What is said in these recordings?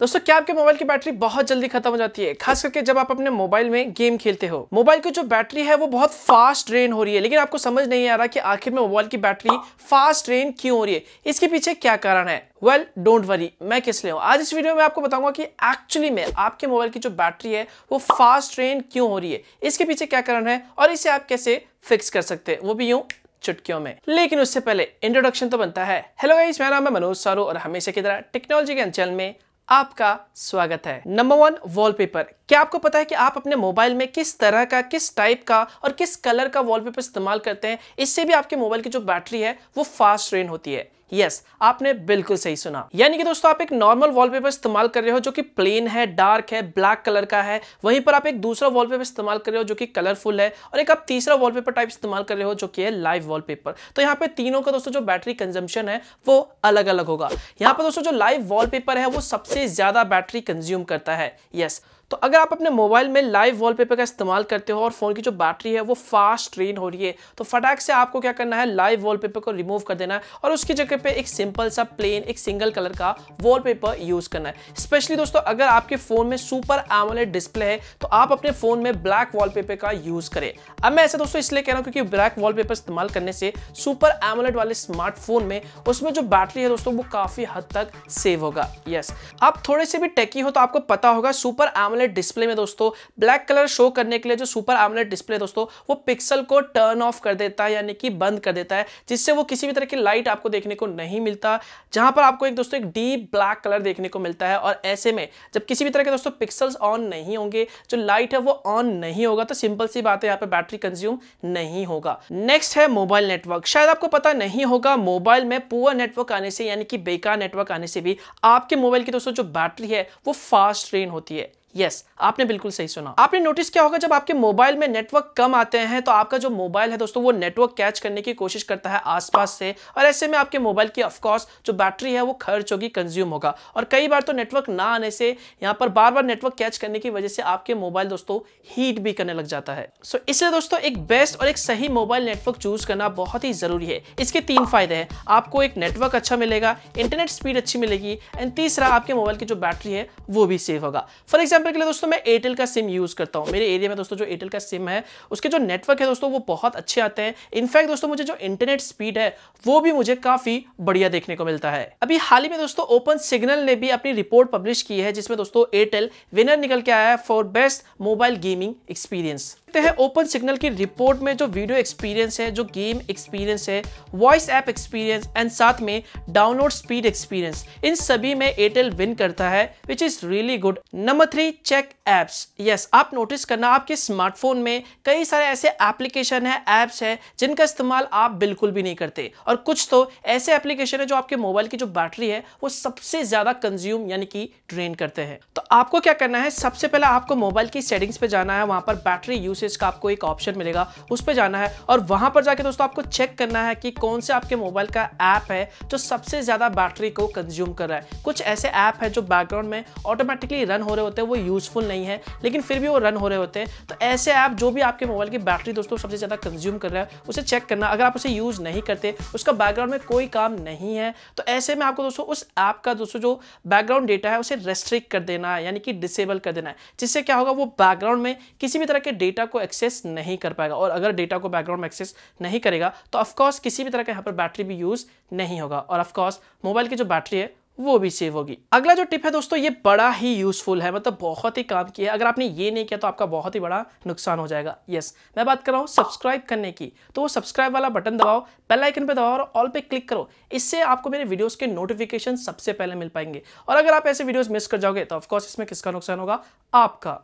दोस्तों क्या आपके मोबाइल की बैटरी बहुत जल्दी खत्म हो जाती है खास करके जब आप अपने मोबाइल में गेम खेलते हो मोबाइल की जो बैटरी है वो बहुत फास्ट ड्रेन हो रही है लेकिन आपको समझ नहीं आ रहा कि आखिर में मोबाइल की बैटरी फास्ट ड्रेन क्यों हो रही है इसके पीछे क्या कारण है वेल डोंट वरी मैं किस लिए हूँ आज इस वीडियो में आपको बताऊंगा कि एक्चुअली में आपके मोबाइल की जो बैटरी है वो फास्ट ड्रेन क्यों हो रही है इसके पीछे क्या कारण है और इसे आप कैसे फिक्स कर सकते हैं वो भी यूं चुटकियों में लेकिन उससे पहले इंट्रोडक्शन तो बनता है हेलो गाइस मेरा नाम है मनोज सारो और हमेशा की तरह टेक्नोलॉजी के अंचल में आपका स्वागत है नंबर वन वॉलपेपर क्या आपको पता है कि आप अपने मोबाइल में किस तरह का किस टाइप का और किस कलर का वॉलपेपर इस्तेमाल करते हैं इससे भी आपके मोबाइल की जो बैटरी है वो फास्ट रेन होती है यस yes, आपने बिल्कुल सही सुना यानी कि दोस्तों आप एक नॉर्मल वॉलपेपर इस्तेमाल कर रहे हो जो कि प्लेन है डार्क है ब्लैक कलर का है वहीं पर आप एक दूसरा वॉलपेपर इस्तेमाल कर रहे हो जो कि कलरफुल है और एक आप तीसरा वॉलपेपर टाइप इस्तेमाल कर रहे हो जो कि है लाइव वॉलपेपर तो यहाँ पे तीनों का दोस्तों जो बैटरी कंजम्पशन है वो अलग अलग होगा यहाँ पर दोस्तों जो लाइव वॉलपेपर है वो सबसे ज्यादा बैटरी कंज्यूम करता है यस yes, तो अगर आप अपने मोबाइल में लाइव वॉलपेपर का इस्तेमाल करते हो और फ़ोन की जो बैटरी है वो फास्ट ड्रेन हो रही है तो फटाक से आपको क्या करना है लाइव वॉलपेपर को रिमूव कर देना है और उसकी जगह पे एक सिंपल सा प्लेन एक सिंगल कलर का वॉलपेपर यूज़ करना है स्पेशली दोस्तों अगर आपके फ़ोन में सुपर एमोलेड डिस्प्ले है तो आप अपने फ़ोन में ब्लैक वॉलपेपर का यूज़ करें अब मैं ऐसा दोस्तों इसलिए कह रहा हूँ क्योंकि ब्लैक वॉलपेपर इस्तेमाल करने से सुपर एमोलेड वाले स्मार्टफोन में उसमें जो बैटरी है दोस्तों वो काफ़ी हद तक सेव होगा यस आप थोड़े से भी टेकी हो तो आपको पता होगा सुपर एमोलेट आमलेट डिस्प्ले में दोस्तों ब्लैक कलर शो करने के लिए जो सुपर आमलेट डिस्प्ले दोस्तों वो पिक्सल को टर्न ऑफ कर देता है यानी कि बंद कर देता है जिससे वो किसी भी तरह की लाइट आपको देखने को नहीं मिलता जहां पर आपको एक दोस्तों एक डीप ब्लैक कलर देखने को मिलता है और ऐसे में जब किसी भी तरह के दोस्तों पिक्सल्स ऑन नहीं होंगे जो लाइट है वो ऑन नहीं होगा तो सिंपल सी बात है यहाँ पर बैटरी कंज्यूम नहीं होगा नेक्स्ट है मोबाइल नेटवर्क शायद आपको पता नहीं होगा मोबाइल में पुअर नेटवर्क आने से यानी कि बेकार नेटवर्क आने से भी आपके मोबाइल की दोस्तों जो बैटरी है वो फास्ट ट्रेन होती है यस आपने बिल्कुल सही सुना आपने नोटिस किया होगा जब आपके मोबाइल में नेटवर्क कम आते हैं तो आपका जो मोबाइल है दोस्तों वो नेटवर्क कैच करने की कोशिश करता है आसपास से और ऐसे में आपके मोबाइल की ऑफकोर्स जो बैटरी है वो खर्च होगी कंज्यूम होगा और कई बार तो नेटवर्क ना आने से यहाँ पर बार बार नेटवर्क कैच करने की वजह से आपके मोबाइल दोस्तों हीट भी करने लग जाता है सो इसलिए दोस्तों एक बेस्ट और एक सही मोबाइल नेटवर्क चूज करना बहुत ही जरूरी है इसके तीन फायदे हैं आपको एक नेटवर्क अच्छा मिलेगा इंटरनेट स्पीड अच्छी मिलेगी एंड तीसरा आपके मोबाइल की जो बैटरी है वो भी सेव होगा फॉर एग्जाम्पल एग्जाम्पल के लिए दोस्तों मैं एयरटेल का सिम यूज़ करता हूँ मेरे एरिया में दोस्तों जो एयरटेल का सिम है उसके जो नेटवर्क है दोस्तों वो बहुत अच्छे आते हैं इनफैक्ट दोस्तों मुझे जो इंटरनेट स्पीड है वो भी मुझे काफ़ी बढ़िया देखने को मिलता है अभी हाल ही में दोस्तों ओपन सिग्नल ने भी अपनी रिपोर्ट पब्लिश की है जिसमें दोस्तों एयरटेल विनर निकल के आया है for best mobile gaming experience सकते हैं ओपन सिग्नल की रिपोर्ट में जो वीडियो एक्सपीरियंस है जो गेम एक्सपीरियंस है वॉइस ऐप एक्सपीरियंस एंड साथ में डाउनलोड स्पीड एक्सपीरियंस इन सभी में एयरटेल विन करता है which is really good number three check apps yes आप नोटिस करना आपके स्मार्टफोन में कई सारे ऐसे एप्लीकेशन है एप्स है जिनका इस्तेमाल आप बिल्कुल भी नहीं करते और कुछ तो ऐसे एप्लीकेशन है जो आपके मोबाइल की जो बैटरी है वो सबसे ज्यादा कंज्यूम यानी कि ड्रेन करते हैं तो आपको क्या करना है सबसे पहले आपको मोबाइल की सेटिंग्स पे जाना है वहां पर बैटरी यूसेज सर्विसेज का आपको एक ऑप्शन मिलेगा उस पर जाना है और वहां पर जाके दोस्तों आपको चेक करना है कि कौन से आपके मोबाइल का ऐप है जो सबसे ज़्यादा बैटरी को कंज्यूम कर रहा है कुछ ऐसे ऐप है जो बैकग्राउंड में ऑटोमेटिकली रन हो रहे होते हैं वो यूजफुल नहीं है लेकिन फिर भी वो रन हो रहे होते हैं तो ऐसे ऐप जो भी आपके मोबाइल की बैटरी दोस्तों सबसे ज़्यादा कंज्यूम कर रहा है उसे चेक करना अगर आप उसे यूज़ नहीं करते उसका बैकग्राउंड में कोई काम नहीं है तो ऐसे में आपको दोस्तों उस ऐप का दोस्तों जो बैकग्राउंड डेटा है उसे रेस्ट्रिक्ट कर देना है यानी कि डिसेबल कर देना है जिससे क्या होगा वो बैकग्राउंड में किसी भी तरह के डेटा डेटा को एक्सेस नहीं कर पाएगा और अगर डेटा को बैकग्राउंड में एक्सेस नहीं करेगा तो ऑफकोर्स किसी भी तरह का यहाँ पर बैटरी भी यूज़ नहीं होगा और ऑफकोर्स मोबाइल की जो बैटरी है वो भी सेव होगी अगला जो टिप है दोस्तों ये बड़ा ही यूजफुल है मतलब बहुत ही काम की है अगर आपने ये नहीं किया तो आपका बहुत ही बड़ा नुकसान हो जाएगा यस मैं बात कर रहा हूँ सब्सक्राइब करने की तो वो सब्सक्राइब वाला बटन दबाओ बेल आइकन पे दबाओ और ऑल पे क्लिक करो इससे आपको मेरे वीडियोस के नोटिफिकेशन सबसे पहले मिल पाएंगे और अगर आप ऐसे वीडियोज मिस कर जाओगे तो ऑफकोर्स इसमें किसका नुकसान होगा आपका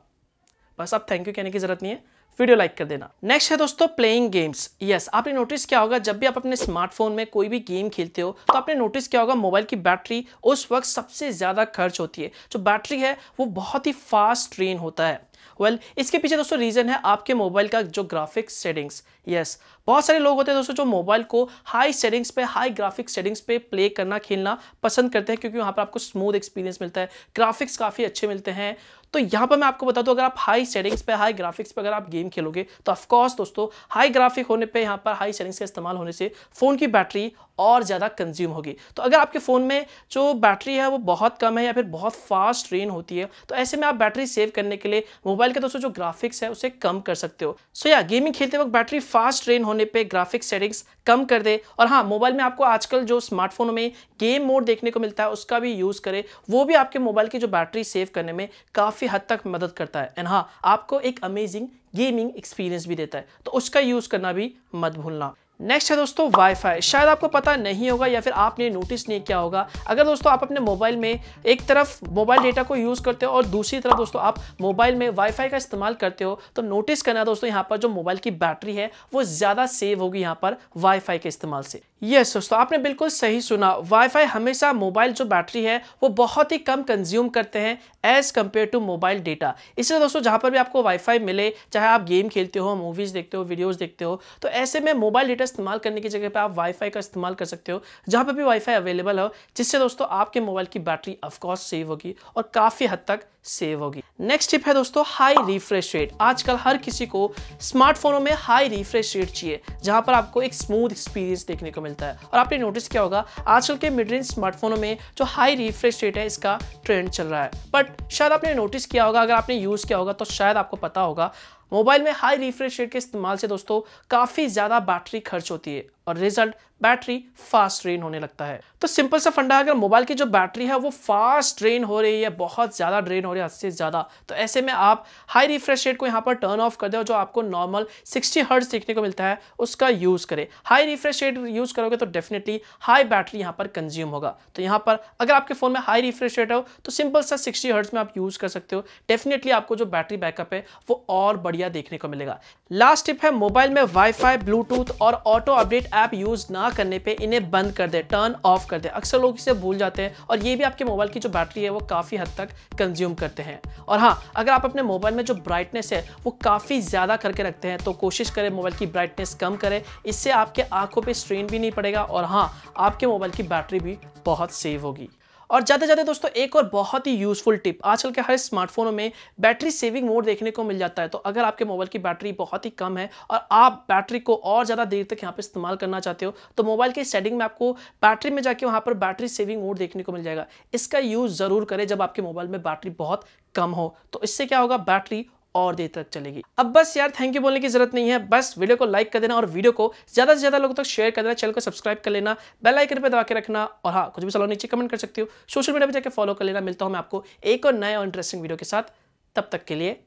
बस अब थैंक यू कहने की जरूरत नहीं है वीडियो लाइक कर देना नेक्स्ट है दोस्तों प्लेइंग गेम्स यस आपने नोटिस किया होगा जब भी आप अपने स्मार्टफोन में कोई भी गेम खेलते हो तो आपने नोटिस किया होगा मोबाइल की बैटरी उस वक्त सबसे ज़्यादा खर्च होती है जो बैटरी है वो बहुत ही फास्ट ट्रेन होता है वेल well, इसके पीछे दोस्तों रीज़न है आपके मोबाइल का जो ग्राफिक सेटिंग्स यस बहुत सारे लोग होते हैं दोस्तों जो मोबाइल को हाई सेटिंग्स पे हाई ग्राफिक सेटिंग्स पे प्ले करना खेलना पसंद करते हैं क्योंकि वहां पर आपको स्मूथ एक्सपीरियंस मिलता है ग्राफिक्स काफ़ी अच्छे मिलते हैं तो यहाँ पर मैं आपको बता दूँ अगर आप हाई सेटिंग्स पे हाई ग्राफिक्स पे अगर आप गेम खेलोगे तो ऑफकोर्स दोस्तों हाई ग्राफिक होने पर यहाँ पर हाई सेटिंग्स का इस्तेमाल होने से फ़ोन की बैटरी और ज़्यादा कंज्यूम होगी तो अगर आपके फ़ोन में जो बैटरी है वो बहुत कम है या फिर बहुत फास्ट ड्रेन होती है तो ऐसे में आप बैटरी सेव करने के लिए मोबाइल के दोस्तों जो ग्राफिक्स है उसे कम कर सकते हो सो या गेमिंग खेलते वक्त बैटरी फास्ट ड्रेन होने पर ग्राफिक्स सेटिंग्स कम कर दे और हाँ मोबाइल में आपको आजकल जो स्मार्टफोन में गेम मोड देखने को मिलता है उसका भी यूज़ करें वो भी आपके मोबाइल की जो बैटरी सेव करने में काफ़ी हद तक मदद करता है एंड हाँ आपको एक अमेजिंग गेमिंग एक्सपीरियंस भी देता है तो उसका यूज़ करना भी मत भूलना नेक्स्ट है दोस्तों वाईफाई शायद आपको पता नहीं होगा या फिर आपने नोटिस नहीं किया होगा अगर दोस्तों आप अपने मोबाइल में एक तरफ मोबाइल डेटा को यूज़ करते हो और दूसरी तरफ दोस्तों आप मोबाइल में वाईफाई का इस्तेमाल करते हो तो नोटिस करना दोस्तों यहाँ पर जो मोबाइल की बैटरी है वो ज़्यादा सेव होगी यहाँ पर वाईफाई के इस्तेमाल से यस yes, दोस्तों आपने बिल्कुल सही सुना वाईफाई हमेशा मोबाइल जो बैटरी है वो बहुत ही कम कंज्यूम करते हैं as compare to mobile data इसलिए दोस्तों जहाँ पर भी आपको वाईफाई मिले चाहे आप गेम खेलते हो मूवीज़ देखते हो वीडियोज़ देखते हो तो ऐसे में मोबाइल डेटा का इस्तेमाल करने की जगह पे आप वाईफाई का इस्तेमाल कर सकते हो जहाँ पे भी वाईफाई अवेलेबल हो जिससे दोस्तों आपके मोबाइल की बैटरी ऑफकोर्स सेव होगी और काफ़ी हद तक सेव होगी नेक्स्ट टिप है दोस्तों हाई रिफ्रेश रेट आजकल हर किसी को स्मार्टफोनों में हाई रिफ्रेश रेट चाहिए जहाँ पर आपको एक स्मूथ एक्सपीरियंस देखने को मिलता है और आपने नोटिस किया होगा आजकल के मिड रेंज स्मार्टफोनों में जो हाई रिफ्रेश रेट है इसका ट्रेंड चल रहा है बट शायद आपने नोटिस किया होगा अगर आपने यूज़ किया होगा तो शायद आपको पता होगा मोबाइल में हाई रिफ्रेश रेट के इस्तेमाल से दोस्तों काफ़ी ज़्यादा बैटरी खर्च होती है और रिजल्ट बैटरी फास्ट ड्रेन होने लगता है तो सिंपल सा फंडा अगर मोबाइल की जो बैटरी है वो फास्ट ड्रेन हो रही है बहुत ज़्यादा ड्रेन हो रही है हद से ज़्यादा तो ऐसे में आप हाई रिफ्रेश रेट को यहाँ पर टर्न ऑफ कर और जो आपको नॉर्मल 60 हर्ट्स देखने को मिलता है उसका यूज़ करें हाई रिफ्रेश रेट यूज़ करोगे तो डेफिनेटली हाई बैटरी यहाँ पर कंज्यूम होगा तो यहाँ पर अगर आपके फ़ोन में हाई रिफ्रेश रेट हो तो सिंपल सा सिक्सटी हर्ट्स में आप यूज़ कर सकते हो डेफिनेटली आपको जो बैटरी बैकअप है वो और बढ़िया देखने को मिलेगा लास्ट टिप है मोबाइल में वाईफाई ब्लूटूथ और ऑटो अपडेट ऐप यूज़ ना करने पे इन्हें बंद कर दे टर्न ऑफ कर दे अक्सर लोग इसे भूल जाते हैं और ये भी आपके मोबाइल की जो बैटरी है वो काफ़ी हद तक कंज्यूम करते हैं और हाँ अगर आप अपने मोबाइल में जो ब्राइटनेस है वो काफ़ी ज़्यादा करके रखते हैं तो कोशिश करें मोबाइल की ब्राइटनेस कम करें इससे आपके आंखों पर स्ट्रेन भी नहीं पड़ेगा और हाँ आपके मोबाइल की बैटरी भी बहुत सेव होगी और ज़्यादा ज़्यादा दोस्तों एक और बहुत ही यूज़फुल टिप आजकल के हर स्मार्टफोनों में बैटरी सेविंग मोड देखने को मिल जाता है तो अगर आपके मोबाइल की बैटरी बहुत ही कम है और आप बैटरी को और ज़्यादा देर तक यहाँ पर इस्तेमाल करना चाहते हो तो मोबाइल की सेटिंग में आपको बैटरी में जाके वहाँ पर बैटरी सेविंग मोड देखने को मिल जाएगा इसका यूज़ ज़रूर करें जब आपके मोबाइल में बैटरी बहुत कम हो तो इससे क्या होगा बैटरी और देर तक चलेगी अब बस यार थैंक यू बोलने की जरूरत नहीं है बस वीडियो को लाइक कर देना और वीडियो को ज्यादा से ज्यादा लोगों तक शेयर कर देना चैनल को सब्सक्राइब कर लेना बेल आइकन पर दबा के रखना और हाँ कुछ भी सलाह नीचे कमेंट कर सकते हो सोशल मीडिया पर जाकर फॉलो कर लेना मिलता हूं मैं आपको एक और नए और इंटरेस्टिंग वीडियो के साथ तब तक के लिए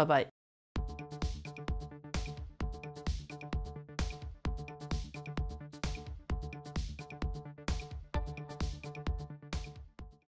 बाय